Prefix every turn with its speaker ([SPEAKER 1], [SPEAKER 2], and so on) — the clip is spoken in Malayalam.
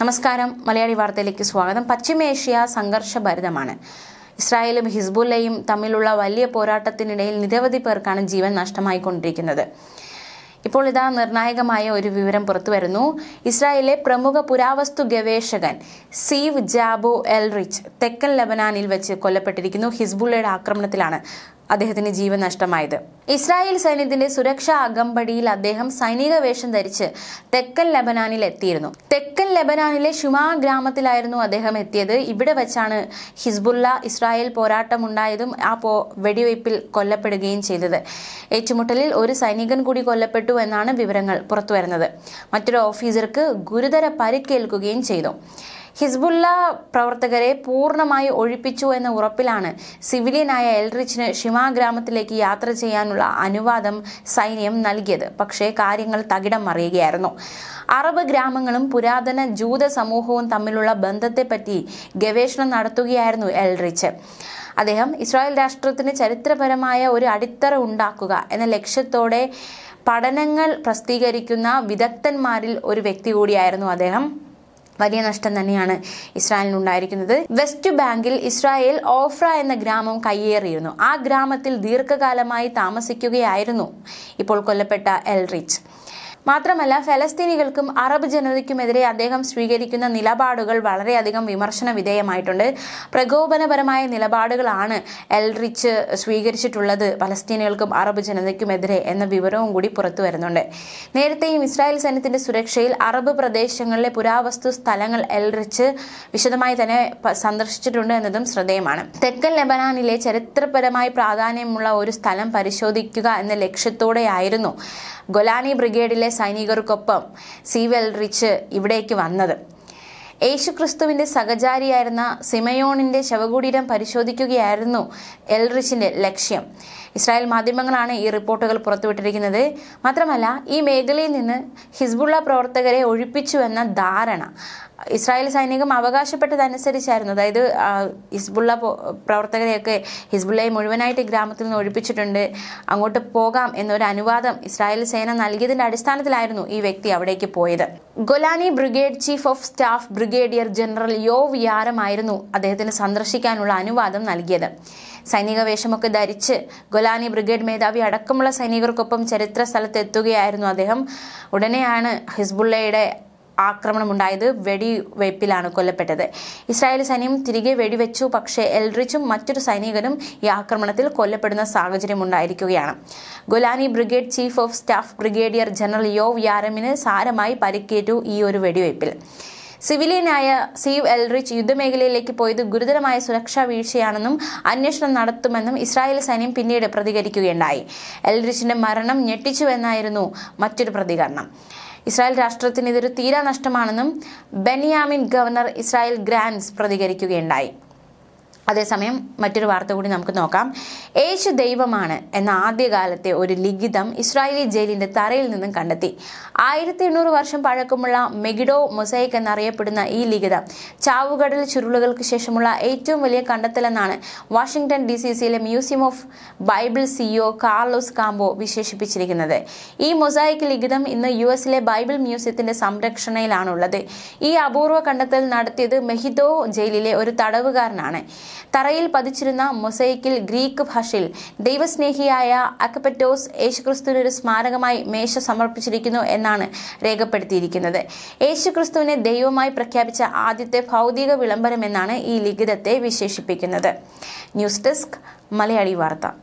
[SPEAKER 1] നമസ്കാരം മലയാളി വാർത്തയിലേക്ക് സ്വാഗതം പശ്ചിമേഷ്യ സംഘർഷഭരിതമാണ് ഇസ്രായേലും ഹിസ്ബുല്ലയും തമ്മിലുള്ള വലിയ പോരാട്ടത്തിനിടയിൽ നിരവധി പേർക്കാണ് ജീവൻ നഷ്ടമായിക്കൊണ്ടിരിക്കുന്നത് ഇപ്പോൾ ഇതാ നിർണായകമായ ഒരു വിവരം പുറത്തുവരുന്നു ഇസ്രായേലിലെ പ്രമുഖ പുരാവസ്തു ഗവേഷകൻ സീവ് ജാബോ എൽറിച്ച് തെക്കൻ ലബനാനിൽ വെച്ച് കൊല്ലപ്പെട്ടിരിക്കുന്നു ഹിസ്ബുള്ളയുടെ ആക്രമണത്തിലാണ് അദ്ദേഹത്തിന് ജീവൻ നഷ്ടമായത് ഇസ്രായേൽ സൈന്യത്തിന്റെ സുരക്ഷാ അകമ്പടിയിൽ അദ്ദേഹം സൈനിക വേഷം ധരിച്ച് തെക്കൻ ലബനാനിൽ എത്തിയിരുന്നു തെക്കൻ ലബനാനിലെ ഷുമാ ഗ്രാമത്തിലായിരുന്നു അദ്ദേഹം എത്തിയത് ഇവിടെ വെച്ചാണ് ഹിസ്ബുള്ള ഇസ്രായേൽ പോരാട്ടമുണ്ടായതും ആ പോ വെടിവയ്പിൽ കൊല്ലപ്പെടുകയും ചെയ്തത് ഏറ്റുമുട്ടലിൽ ഒരു സൈനികൻ കൂടി കൊല്ലപ്പെട്ടു എന്നാണ് വിവരങ്ങൾ പുറത്തുവരുന്നത് മറ്റൊരു ഓഫീസർക്ക് ഗുരുതര പരിക്കേൽക്കുകയും ചെയ്തു ഹിസ്ബുല്ല പ്രവർത്തകരെ പൂർണ്ണമായി ഒഴിപ്പിച്ചു എന്ന ഉറപ്പിലാണ് സിവിലിയനായ എൽറിച്ചിന് ഷിമ ഗ്രാമത്തിലേക്ക് യാത്ര ചെയ്യാനുള്ള അനുവാദം സൈന്യം നൽകിയത് പക്ഷേ കാര്യങ്ങൾ തകിടം മറിയുകയായിരുന്നു അറബ് ഗ്രാമങ്ങളും പുരാതന ജൂത സമൂഹവും തമ്മിലുള്ള ബന്ധത്തെപ്പറ്റി ഗവേഷണം നടത്തുകയായിരുന്നു എൽറിച്ച് അദ്ദേഹം ഇസ്രായേൽ രാഷ്ട്രത്തിന് ചരിത്രപരമായ ഒരു അടിത്തറ ഉണ്ടാക്കുക എന്ന ലക്ഷ്യത്തോടെ പഠനങ്ങൾ പ്രസിദ്ധീകരിക്കുന്ന വിദഗ്ധന്മാരിൽ ഒരു വ്യക്തി കൂടിയായിരുന്നു അദ്ദേഹം വലിയ നഷ്ടം തന്നെയാണ് ഉണ്ടായിരിക്കുന്നത് വെസ്റ്റ് ബാങ്കിൽ ഇസ്രായേൽ ഓഫ്ര എന്ന ഗ്രാമം കയ്യേറിയിരുന്നു ആ ഗ്രാമത്തിൽ ദീർഘകാലമായി താമസിക്കുകയായിരുന്നു ഇപ്പോൾ കൊല്ലപ്പെട്ട എൽറിച്ച് മാത്രമല്ല ഫലസ്തീനികൾക്കും അറബ് ജനതയ്ക്കുമെതിരെ അദ്ദേഹം സ്വീകരിക്കുന്ന നിലപാടുകൾ വളരെയധികം വിമർശന വിധേയമായിട്ടുണ്ട് പ്രകോപനപരമായ നിലപാടുകളാണ് എൽറിച്ച് സ്വീകരിച്ചിട്ടുള്ളത് പലസ്തീനികൾക്കും അറബ് ജനതയ്ക്കുമെതിരെ എന്ന വിവരവും കൂടി പുറത്തു വരുന്നുണ്ട് നേരത്തെയും ഇസ്രായേൽ സൈന്യത്തിന്റെ സുരക്ഷയിൽ അറബ് പ്രദേശങ്ങളിലെ പുരാവസ്തു സ്ഥലങ്ങൾ എൽറിച്ച് വിശദമായി തന്നെ സന്ദർശിച്ചിട്ടുണ്ട് എന്നതും ശ്രദ്ധേയമാണ് തെക്കൻ ലെബനാനിലെ ചരിത്രപരമായി പ്രാധാന്യമുള്ള ഒരു സ്ഥലം പരിശോധിക്കുക എന്ന ലക്ഷ്യത്തോടെയായിരുന്നു ഗൊലാനി ബ്രിഗേഡിലെ സൈനികർക്കൊപ്പം സീവെൽ റിച്ച് ഇവിടേക്ക് വന്നത് യേശുക്രിസ്തുവിന്റെ സഹചാരിയായിരുന്ന സിമയോണിന്റെ ശവകുടീരം പരിശോധിക്കുകയായിരുന്നു എൽറിച്ചിന്റെ ലക്ഷ്യം ഇസ്രായേൽ മാധ്യമങ്ങളാണ് ഈ റിപ്പോർട്ടുകൾ പുറത്തുവിട്ടിരിക്കുന്നത് മാത്രമല്ല ഈ മേഖലയിൽ നിന്ന് ഹിസ്ബുള്ള പ്രവർത്തകരെ ഒഴിപ്പിച്ചുവെന്ന ധാരണ ഇസ്രായേൽ സൈനികം അവകാശപ്പെട്ടതനുസരിച്ചായിരുന്നു അതായത് ഹിസ്ബുള്ള പ്രവർത്തകരെയൊക്കെ ഹിസ്ബുള്ളയെ മുഴുവനായിട്ട് ഗ്രാമത്തിൽ നിന്ന് ഒഴിപ്പിച്ചിട്ടുണ്ട് അങ്ങോട്ട് പോകാം എന്നൊരു അനുവാദം ഇസ്രായേൽ സേന നൽകിയതിന്റെ അടിസ്ഥാനത്തിലായിരുന്നു ഈ വ്യക്തി അവിടേക്ക് പോയത് Golani brigade chief of staff brigadier general Yoav യാരമായിരുന്നു അദ്ദേഹത്തിന് സന്ദർശിക്കാനുള്ള അനുവാദം നൽകിയത് സൈനിക വേഷമൊക്കെ ധരിച്ച് ഗൊലാനി ബ്രിഗേഡ് മേധാവി അടക്കമുള്ള സൈനികർക്കൊപ്പം ചരിത്ര സ്ഥലത്ത് എത്തുകയായിരുന്നു അദ്ദേഹം ഉടനെയാണ് ഹിസ്ബുള്ളയുടെ ആക്രമണമുണ്ടായത് വെടിവയ്പ്പിലാണ് കൊല്ലപ്പെട്ടത് ഇസ്രായേൽ സൈന്യം തിരികെ വെടിവെച്ചു പക്ഷേ എൽറിച്ചും മറ്റൊരു സൈനികനും ഈ ആക്രമണത്തിൽ കൊല്ലപ്പെടുന്ന സാഹചര്യം ഉണ്ടായിരിക്കുകയാണ് Golani brigade chief of staff brigadier general Yoav യാരമിന് സാരമായി പരിക്കേറ്റു ഈ ഒരു വെടിവയ്പ്പിൽ സിവിലിയനായ സീവ് എൽറിച്ച് യുദ്ധമേഖലയിലേക്ക് പോയത് ഗുരുതരമായ സുരക്ഷാ വീഴ്ചയാണെന്നും അന്വേഷണം നടത്തുമെന്നും ഇസ്രായേൽ സൈന്യം പിന്നീട് പ്രതികരിക്കുകയുണ്ടായി എൽറിച്ചിന്റെ മരണം ഞെട്ടിച്ചുവെന്നായിരുന്നു മറ്റൊരു പ്രതികരണം ഇസ്രായേൽ രാഷ്ട്രത്തിന് ഇതൊരു തീരാനഷ്ടമാണെന്നും ബെനിയാമിൻ ഗവർണർ ഇസ്രായേൽ ഗ്രാൻസ് പ്രതികരിക്കുകയുണ്ടായി അതേസമയം മറ്റൊരു വാർത്ത കൂടി നമുക്ക് നോക്കാം യേശു ദൈവമാണ് എന്ന ആദ്യകാലത്തെ ഒരു ലിഖിതം ഇസ്രായേലി ജയിലിന്റെ തറയിൽ നിന്നും കണ്ടെത്തി ആയിരത്തി എണ്ണൂറ് വർഷം പഴക്കമുള്ള മെഗിഡോ മൊസൈക്ക് എന്നറിയപ്പെടുന്ന ഈ ലിഖിതം ചാവുകടൽ ചുരുളുകൾക്ക് ശേഷമുള്ള ഏറ്റവും വലിയ കണ്ടെത്തലെന്നാണ് വാഷിംഗ്ടൺ ഡി സി സിയിലെ museum of Bible CEO Carlos Campo വിശേഷിപ്പിച്ചിരിക്കുന്നത് ഈ മൊസൈക്ക് ലിഖിതം ഇന്ന് യു എസിലെ ബൈബിൾ മ്യൂസിയത്തിന്റെ സംരക്ഷണയിലാണുള്ളത് ഈ അപൂർവ കണ്ടെത്തൽ നടത്തിയത് മെഹിദോ ജയിലിലെ ഒരു തടവുകാരനാണ് തറയിൽ പതിച്ചിരുന്ന മൊസൈക്കിൽ ഗ്രീക്ക് ഭാഷയിൽ ദൈവസ്നേഹിയായ അക്കപ്പറ്റോസ് യേശുക്രിസ്തുവിനൊരു ഒരു സ്മാരകമായി മേശ സമർപ്പിച്ചിരിക്കുന്നു എന്നാണ് രേഖപ്പെടുത്തിയിരിക്കുന്നത് യേശുക്രിസ്തുവിനെ ദൈവമായി പ്രഖ്യാപിച്ച ആദ്യത്തെ ഭൗതിക എന്നാണ് ഈ ലിഖിതത്തെ വിശേഷിപ്പിക്കുന്നത് ന്യൂസ് ഡെസ്ക് മലയാളി വാർത്ത